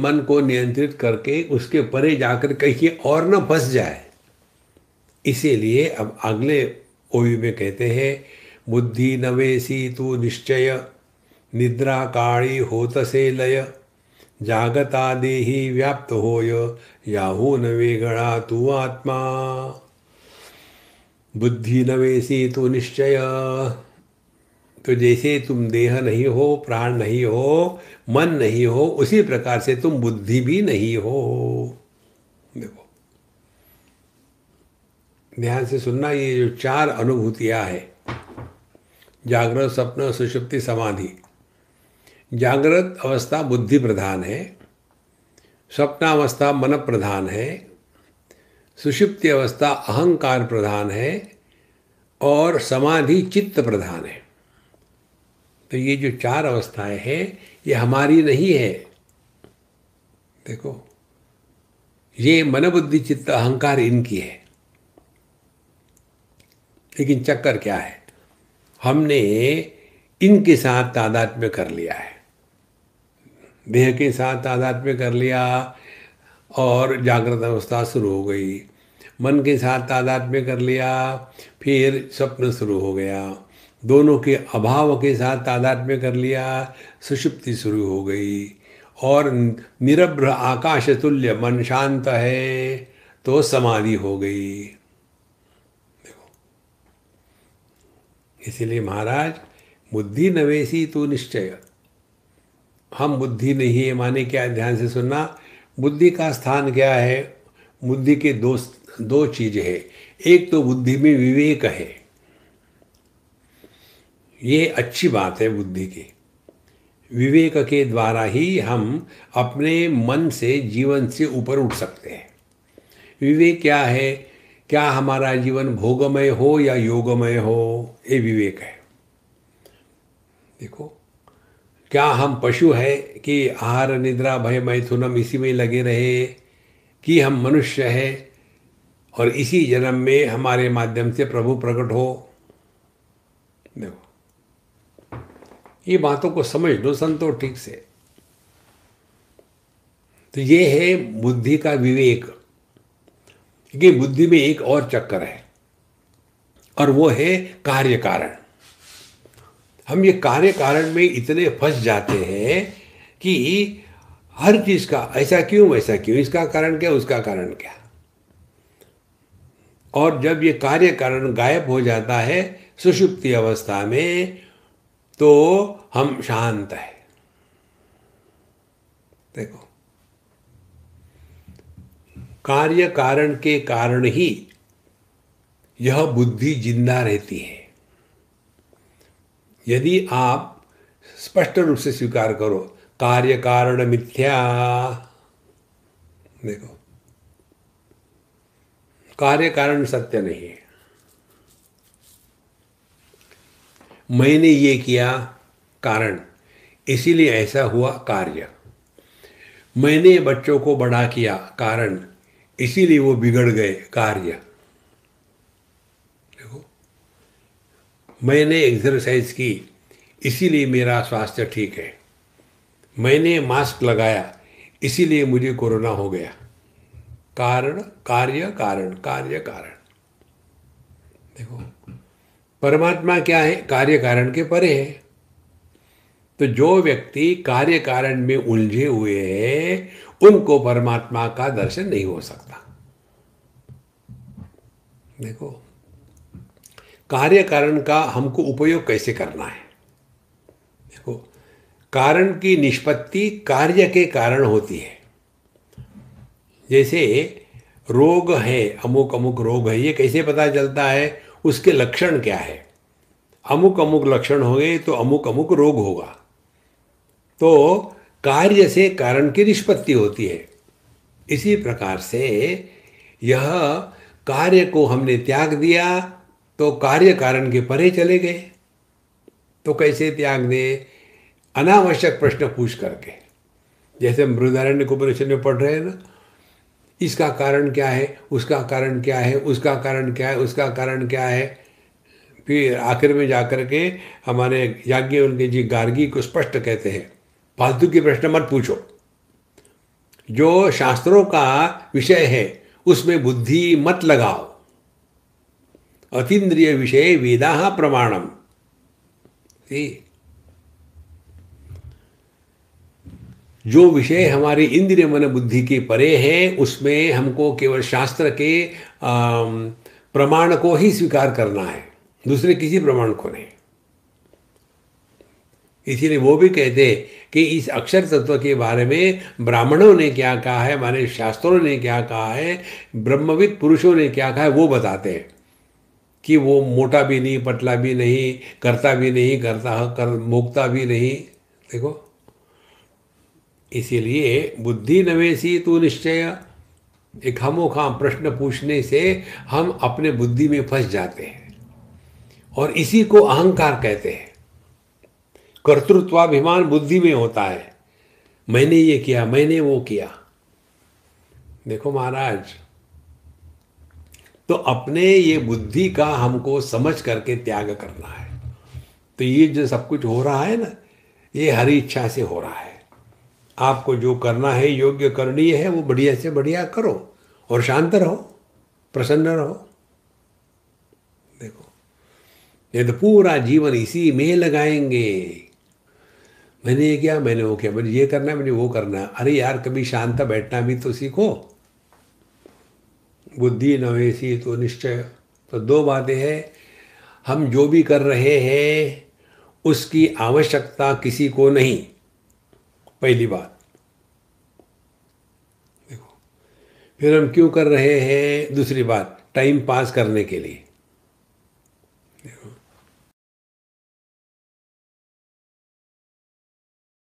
मन को नियंत्रित करके उसके परे जाकर कहीं और न फंस जाए इसीलिए अब अगले ओवी में कहते हैं बुद्धि नवेसी तू निश्चय निद्रा काली होत से लय जागता देही व्याप्त हो याहू नवे गणा तू आत्मा बुद्धि नवेसी तू निश्चय तो जैसे तुम देह नहीं हो प्राण नहीं हो मन नहीं हो उसी प्रकार से तुम बुद्धि भी नहीं हो देखो ध्यान से सुनना ये जो चार अनुभूतियाँ हैं जागृत स्वप्न सुषुप्ति समाधि जागृत अवस्था बुद्धि प्रधान है स्वप्नावस्था मन प्रधान है सुषुप्ति अवस्था अहंकार प्रधान है और समाधि चित्त प्रधान है तो ये जो चार अवस्थाएं हैं ये हमारी नहीं है देखो ये मन बुद्धि चित्त अहंकार इनकी है लेकिन चक्कर क्या है हमने इनके साथ तादाद में कर लिया है देह के साथ तादाद में कर लिया और जागृत अवस्था शुरू हो गई मन के साथ तादाद में कर लिया फिर स्वप्न शुरू हो गया दोनों के अभाव के साथ में कर लिया सुषुप्ति शुरू हो गई और निरभ्र आकाश तुल्य मन शांत है तो समाधि हो गई देखो इसलिए महाराज बुद्धि नवेशी तो निश्चय हम बुद्धि नहीं है माने क्या ध्यान से सुनना बुद्धि का स्थान क्या है बुद्धि के दो दो चीज है एक तो बुद्धि में विवेक है ये अच्छी बात है बुद्धि की विवेक के द्वारा ही हम अपने मन से जीवन से ऊपर उठ सकते हैं विवेक क्या है क्या हमारा जीवन भोगमय हो या योगमय हो ये विवेक है देखो क्या हम पशु है कि आहार निद्रा भय मैथुनम इसी में लगे रहे कि हम मनुष्य है और इसी जन्म में हमारे माध्यम से प्रभु प्रकट हो देखो ये बातों को समझ लो संतो ठीक से तो ये है बुद्धि का विवेक क्योंकि बुद्धि में एक और चक्कर है और वो है कार्य कारण हम ये कार्य कारण में इतने फंस जाते हैं कि हर चीज का ऐसा क्यों वैसा क्यों इसका कारण क्या उसका कारण क्या और जब ये कार्य कारण गायब हो जाता है सुषुप्ति अवस्था में तो हम शांत है देखो कार्य कारण के कारण ही यह बुद्धि जिंदा रहती है यदि आप स्पष्ट रूप से स्वीकार करो कार्य कारण मिथ्या देखो कार्य कारण सत्य नहीं है मैंने ये किया कारण इसीलिए ऐसा हुआ कार्य मैंने बच्चों को बड़ा किया कारण इसीलिए वो बिगड़ गए कार्य देखो मैंने एक्सरसाइज की इसीलिए मेरा स्वास्थ्य ठीक है मैंने मास्क लगाया इसीलिए मुझे कोरोना हो गया कारण कार्य कारण कार्य कारण देखो परमात्मा क्या है कार्य कारण के परे है तो जो व्यक्ति कार्य कारण में उलझे हुए हैं उनको परमात्मा का दर्शन नहीं हो सकता देखो कार्य कारण का हमको उपयोग कैसे करना है देखो कारण की निष्पत्ति कार्य के कारण होती है जैसे रोग है अमुक अमुक रोग है ये कैसे पता चलता है उसके लक्षण क्या है अमुक अमुक लक्षण होंगे तो अमुक अमुक रोग होगा तो कार्य से कारण की निष्पत्ति होती है इसी प्रकार से यह कार्य को हमने त्याग दिया तो कार्य कारण के परे चले गए तो कैसे त्याग दे अनावश्यक प्रश्न पूछ करके जैसे मृदारण्य उपनिषद में पढ़ रहे हैं ना इसका कारण क्या है उसका कारण क्या है उसका कारण क्या है उसका कारण क्या है फिर आखिर में जाकर के हमारे याज्ञ उनके जी गार्गी को स्पष्ट कहते हैं फालतू के प्रश्न मत पूछो जो शास्त्रों का विषय है उसमें बुद्धि मत लगाओ अतीन्द्रिय विषय वेदा प्रमाणम जो विषय हमारी इंद्रिय मन बुद्धि के परे हैं उसमें हमको केवल शास्त्र के प्रमाण को ही स्वीकार करना है दूसरे किसी प्रमाण को नहीं इसीलिए वो भी कहते कि इस अक्षर तत्व के बारे में ब्राह्मणों ने क्या कहा है हमारे शास्त्रों ने क्या कहा है ब्रह्मविद पुरुषों ने क्या कहा है वो बताते हैं कि वो मोटा भी नहीं पतला भी नहीं करता भी नहीं करता कर मोकता भी नहीं देखो इसीलिए बुद्धि नवेशी तू निश्चय एक हमो खाम प्रश्न पूछने से हम अपने बुद्धि में फंस जाते हैं और इसी को अहंकार कहते हैं कर्तृत्वाभिमान बुद्धि में होता है मैंने ये किया मैंने वो किया देखो महाराज तो अपने ये बुद्धि का हमको समझ करके त्याग करना है तो ये जो सब कुछ हो रहा है ना ये हरी इच्छा से हो रहा है आपको जो करना है योग्य करनीय है वो बढ़िया से बढ़िया करो और शांत रहो प्रसन्न रहो देखो ये तो पूरा जीवन इसी में लगाएंगे मैंने ये किया मैंने वो किया मुझे ये करना है मुझे वो करना है अरे यार कभी शांत बैठना भी तो सीखो बुद्धि नवेसी तो निश्चय तो दो बातें हैं हम जो भी कर रहे हैं उसकी आवश्यकता किसी को नहीं पहली बात देखो फिर हम क्यों कर रहे हैं दूसरी बात टाइम पास करने के लिए